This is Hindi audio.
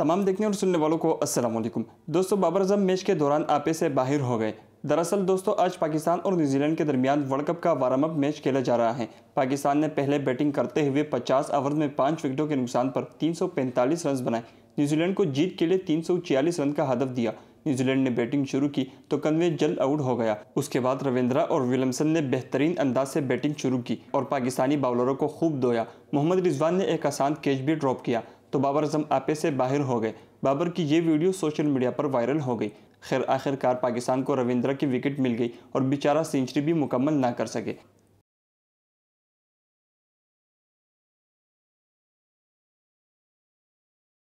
तमाम देखने और सुनने वालों को अस्सलाम दोस्तों बाबर अजम मैच के दौरान आपे से बाहर हो गए दरअसल दोस्तों आज पाकिस्तान और न्यूजीलैंड के दरमियान वर्ल्ड कप का वार्म अप मैच खेला जा रहा है पाकिस्तान ने पहले बैटिंग करते हुए 50 ओवर में पाँच विकेटों के नुकसान पर 345 रन बनाए न्यूजीलैंड को जीत के लिए तीन रन का हदफ दिया न्यूजीलैंड ने बैटिंग शुरू की तो कन्वे जल्द आउट हो गया उसके बाद रविंद्रा और विलियमसन ने बेहतरीन अंदाज से बैटिंग शुरू की और पाकिस्तानी बॉलरों को खूब धोया मोहम्मद रिजवान ने एक आसान कैच भी ड्रॉप किया तो बाबर अजम आपे से बाहर हो गए बाबर की ये वीडियो सोशल मीडिया पर वायरल हो गई खैर आखिरकार पाकिस्तान को रविंद्रा की विकेट मिल गई और बेचारा सेंचुरी भी मुकम्मल ना कर सके